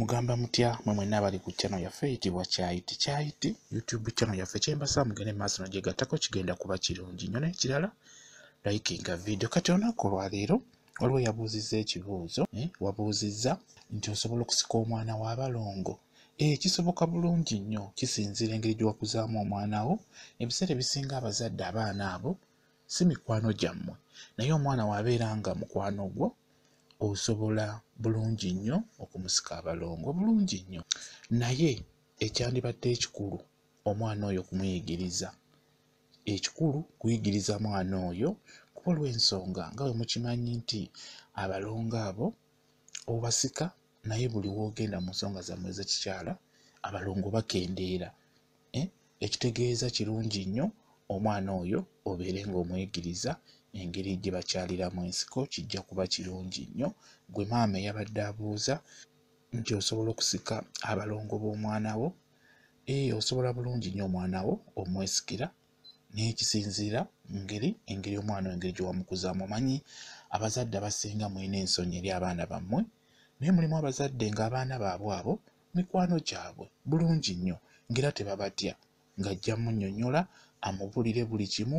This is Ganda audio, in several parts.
mugamba mutya mwe mwenna abali ku channel yaffe eyitibwa kyayiti kyayiti youtube channel yaffe kyembasa mugende maaso nogyegattako kigenda kuba kirungi nyo nekirala likinga video kati onaku olwaleero waliwo yabuuzizza ekibuuzo eh, wabuuzizza nti osobola okusika omwana w'abalongo e kisoboka bulungi nnyo kisinzira engeri gyewakuzaamu omwana wo ebiseera ebisinga abazadde abaana abo si mikwano gyammwe naye omwana waabeera nga mukwano gwo osobola bulungi nnyo okumusika abalongo bulungi nnyo naye ekyandibadde ekikulu omwana oyo kumuyigiriza ekikulu kuyigiriza mwana oyo kuba olw'ensonga nga we mukimanyi nti abalongo abo obasika naye buli woogenda mu nsonga zammwe zekikyala abalongo bakendeera eh? ekitegeeza kirungi nnyo omwana oyo obeere ngaomwegiriza engeri gye bakyaliramu ensiko kijja kuba kirungi nnyo gwe maama eyabadde abuuza nti osobola okusika abalongo b'omwana wo ee osobola bulungi nnyo omwana wo omwesikira naye kisinziira ngeri engeri omwana engeri gye wamukuzaamu omanyi abazadde abasinga mwina ensonyi eri abaana bammwe naye mulimu abazadde nga abaana baabwe abo mikwano gyabwe bulungi nnyo ngera tebabatya ng'ajja munnyonnyola amubulire buli kimu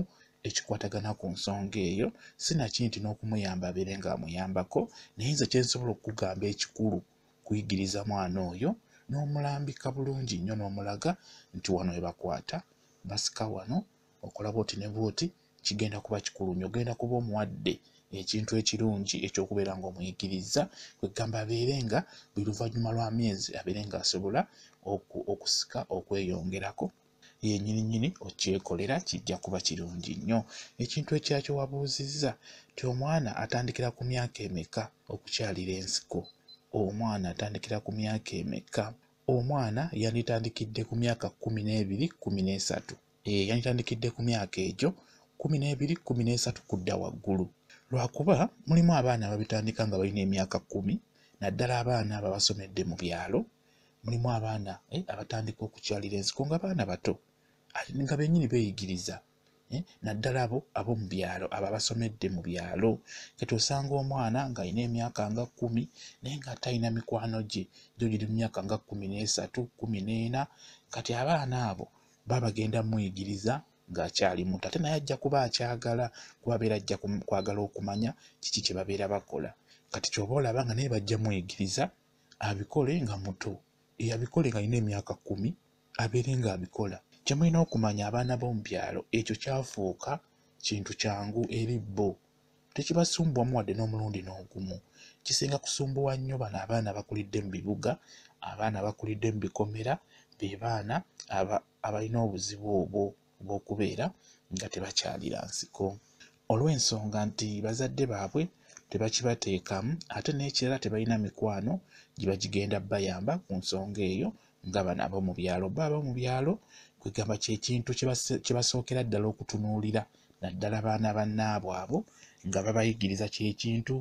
ekikwatagana ku nsonga eyo sinakinti n'okumuyamba abeere ng'amuyambako naye nze kyensobola okugamba ekikulu kuyigiriza mwana oyo n'omulambika bulungi nnyo n'omulaga nti wano webakwata basika wano okola booti ne booti kigenda kuba kikulu nnyo ogenda kuba omuwadde ekintu ekirungi ekyokubeera nga omuyigiriza kwegamba abeere nga buli luvannyuma lwa myezi abeere ng'asobola okusika okweyongerako yenyininyini okyekolera kijja kuba kirungi nnyo ekintu ekyakyo wabuuzizza ti omwana atandikira ku myaka emeka okukyalira ensiko omwana atandikira ku myaka emeka omwana yanditandikidde ku myaka kumi n'ebiri kumi n'esatu ee eh, yanditandikidde ku myaka egyo kumi n'ebiri kumi n'esatu kudda waggulu lwakuba mulimu abaana ababitandika nga balina emyaka kumi naddala abaana ababasomedde mu byalo mulimu abaana eh, abatandika okukyalira ensiko nga baana bato nga benyini beeyigiriza eh, naddala abo ab'omu byalo abo abasomedde mu byalo ketosanga omwana ng'alina emyaka nga kkumi naye nga talina mikwano gye gyo giri mu myaka nga kkumi n'esatu kkumi n'ena kati abaana abo babagenda mmuyigiriza ng'akyali muto ate naye ajja kuba akyagala kubabeera ajja kwagala okumanya kiki kye babeera bakola kati kyoba olaba nga naye bajja mmuyigiriza abikole nga muto eyabikole ng'alina emyaka kkumi abeere ng'abikola kye mulina okumanya abaana b'omu byalo ekyo kyafuuka kintu kyangu eri bo tekibasumbuwamu wadde n'omulundi n'ogumu kisinga kusumbuwa nnyo bano abaana bakulidde mu bibuga abaana bakulidde mu bikomera be baana abalina obuzibu obwo obw'okubeera nga tebakyalira nsiko olw'ensonga nti bazadde baabwe tebakibateekamu ate n'ekirala tebalina mikwano gye bagigenda bayamba ku nsonga eyo nga banaabo mu byalo baabo mu byalo kwegamba kyekintu kyebasookera ddala okutunuulira naddala baana bannaabo abo nga babayigiriza kyekintu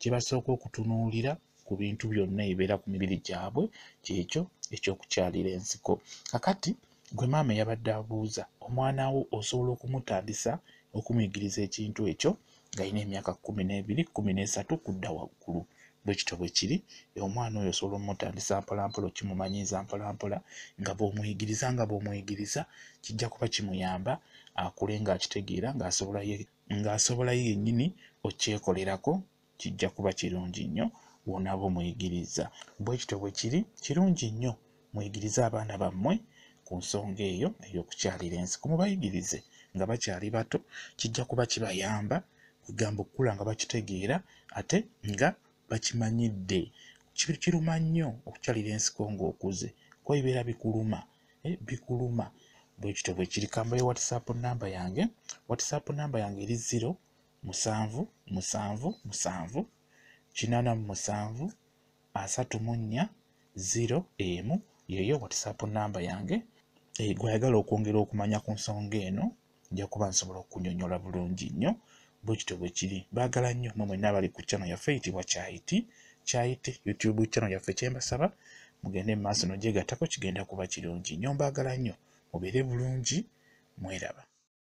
kyebasooka okutunuulira ku bintu byonna ebibeera ku mibiri gyabwe kyekyo ekyokukyalira ensiko kakati gwe maama eyabadde abuuza omwana wo osobola okumutandisa okumuyigiriza ekintu ekyo nga alina emyaka kkumi n'ebiri kkumi n'esatu kudda waggulu bwekityo bwekiri omwana oyo osobola omutandisa mpolampola okimumanyiiza mpolampola nga bwomuyigiriza nga bwomuyigiriza kijja kuba kimuyamba akule ngaakitegeera ngaasobola ye yennyini okyekolerako kijja kuba kirungi nnyo wonaba omuyigiriza bwekityo bwekiri kirungi nnyo muyigirize abaana bammwe ku nsonga eyo eyokukyalira ensi kumubayigirize nga bakyali bato kijja kuba kibayamba kugamba okukula nga bakitegeera ate nga bakimanyidde kiruma nnyo okukyalira ensiko ngaokuze kuba bibeera bikuluma eh, bikuluma bwekito bwe kiri kambayo whatsapp namba yange whatsapp namba yange eri 0 7 yeyo whatsapp namba yange eh, gweyagala okwongera okumanya ku nsonga eno njakuba nsobola okunyonyola bulungi nnyo bwekityo bwekiri baagala nnyo mwemwena abali ku channel yaffe eyitibwa kyayiti kyayite youtube channel yaffe kyembasaba mugende mu maaso nogyegattako kigenda kuba kirungi nnyo mbaagala nnyo mubeere bulungi mweraba